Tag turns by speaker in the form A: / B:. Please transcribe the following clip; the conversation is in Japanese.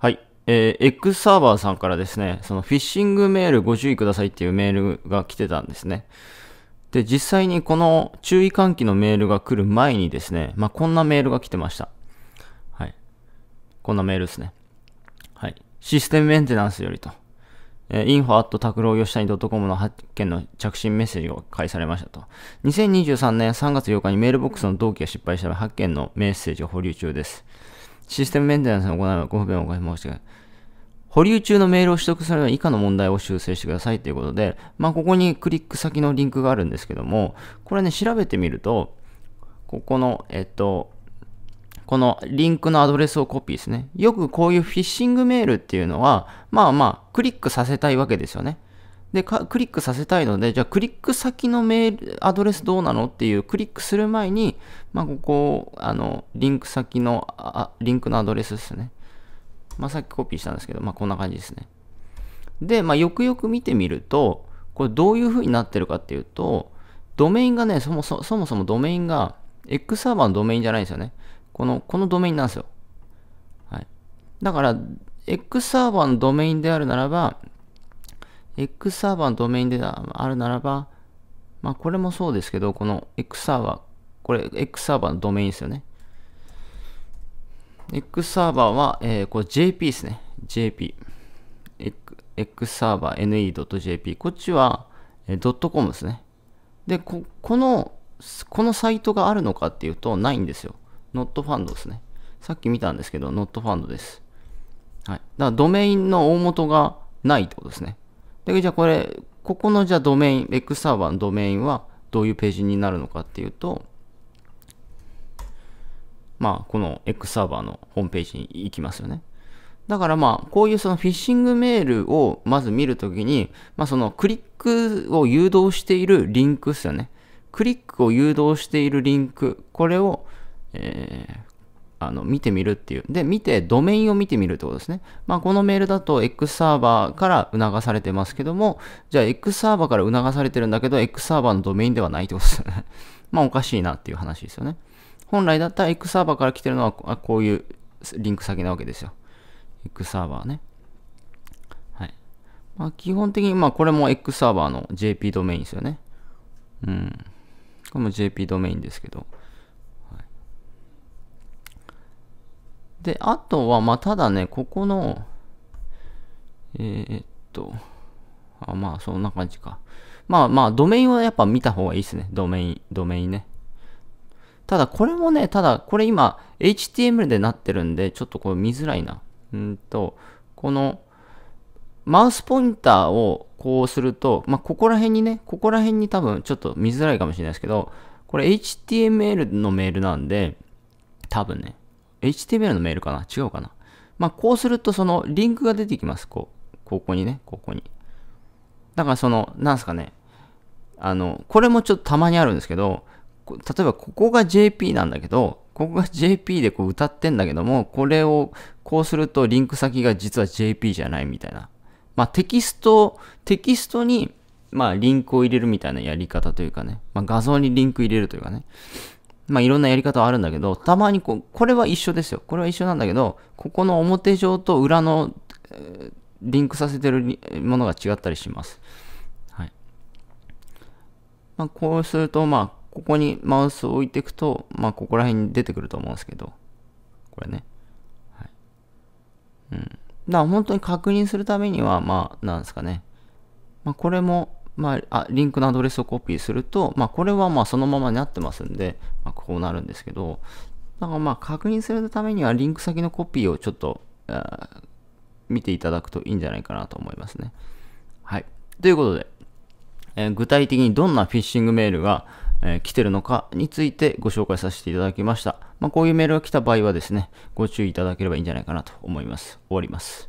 A: はい。えー、X サーバーさんからですね、そのフィッシングメールご注意くださいっていうメールが来てたんですね。で、実際にこの注意喚起のメールが来る前にですね、まあ、こんなメールが来てました。はい。こんなメールですね。はい。システムメンテナンスよりと。え i n f o t a k r o w y o s h i a n i c o m の発見の着信メッセージを返されましたと。2023年3月8日にメールボックスの同期が失敗した発見のメッセージを保留中です。システムメンテナンスを行えば、ご不便をおかけ申し上げます。保留中のメールを取得するのは以下の問題を修正してくださいということで、まあ、ここにクリック先のリンクがあるんですけども、これね、調べてみると、ここの、えっと、このリンクのアドレスをコピーですね。よくこういうフィッシングメールっていうのは、まあまあ、クリックさせたいわけですよね。でクリックさせたいので、じゃあクリック先のメール、アドレスどうなのっていう、クリックする前に、まあ、ここ、あの、リンク先のあ、リンクのアドレスですね。まあ、さっきコピーしたんですけど、まあ、こんな感じですね。で、まあ、よくよく見てみると、これどういう風になってるかっていうと、ドメインがね、そもそそもそもドメインが、X サーバーのドメインじゃないんですよね。この、このドメインなんですよ。はい。だから、X サーバーのドメインであるならば、X サーバーのドメインであるならば、まあこれもそうですけど、この X サーバー、これ X サーバーのドメインですよね。X サーバーは、えー、これ JP ですね。JP。X サーバー ne.jp。こっちは、えー、.com ですね。で、こ、この、このサイトがあるのかっていうと、ないんですよ。not f ァ u n d ですね。さっき見たんですけど、not f ァ u n d です。はい。だからドメインの大元がないってことですね。で、じゃあこれ、ここのじゃあドメイン、X サーバーのドメインはどういうページになるのかっていうと、まあ、この X サーバーのホームページに行きますよね。だからまあ、こういうそのフィッシングメールをまず見るときに、まあそのクリックを誘導しているリンクですよね。クリックを誘導しているリンク、これを、えー、あの見てみるっていう。で、見て、ドメインを見てみるってことですね。まあ、このメールだと X サーバーから促されてますけども、じゃあ X サーバーから促されてるんだけど、X サーバーのドメインではないってことですよね。まあ、おかしいなっていう話ですよね。本来だったら X サーバーから来てるのは、こういうリンク先なわけですよ。X サーバーね。はい。まあ、基本的に、まあ、これも X サーバーの JP ドメインですよね。うん。これも JP ドメインですけど。で、あとは、まあ、ただね、ここの、えー、っと、あまあ、そんな感じか。まあまあ、ドメインはやっぱ見た方がいいですね。ドメイン、ドメインね。ただ、これもね、ただ、これ今、HTML でなってるんで、ちょっとこれ見づらいな。うんと、この、マウスポインターをこうすると、まあ、ここら辺にね、ここら辺に多分ちょっと見づらいかもしれないですけど、これ HTML のメールなんで、多分ね。HTML のメールかな違うかなまあ、こうすると、その、リンクが出てきます。こう、ここにね、ここに。だから、その、なんすかね、あの、これもちょっとたまにあるんですけど、例えば、ここが JP なんだけど、ここが JP でこう歌ってんだけども、これをこうするとリンク先が実は JP じゃないみたいな。まあテキスト、テキストにまあリンクを入れるみたいなやり方というかね、まあ画像にリンク入れるというかね、まあ、いろんなやり方はあるんだけど、たまにこう、これは一緒ですよ。これは一緒なんだけど、ここの表上と裏の、えー、リンクさせてるものが違ったりします。はい。まあ、こうすると、まあ、ここにマウスを置いていくと、まあ、ここら辺に出てくると思うんですけど、これね。はい。うん。だから本当に確認するためには、まあ、なんですかね。まあ、これも、まあ、リンクのアドレスをコピーすると、まあ、これはまあそのままになってますんで、まあ、こうなるんですけど、だからまあ確認するためにはリンク先のコピーをちょっと、見ていただくといいんじゃないかなと思いますね。はい。ということで、えー、具体的にどんなフィッシングメールが、えー、来てるのかについてご紹介させていただきました。まあ、こういうメールが来た場合はですね、ご注意いただければいいんじゃないかなと思います。終わります。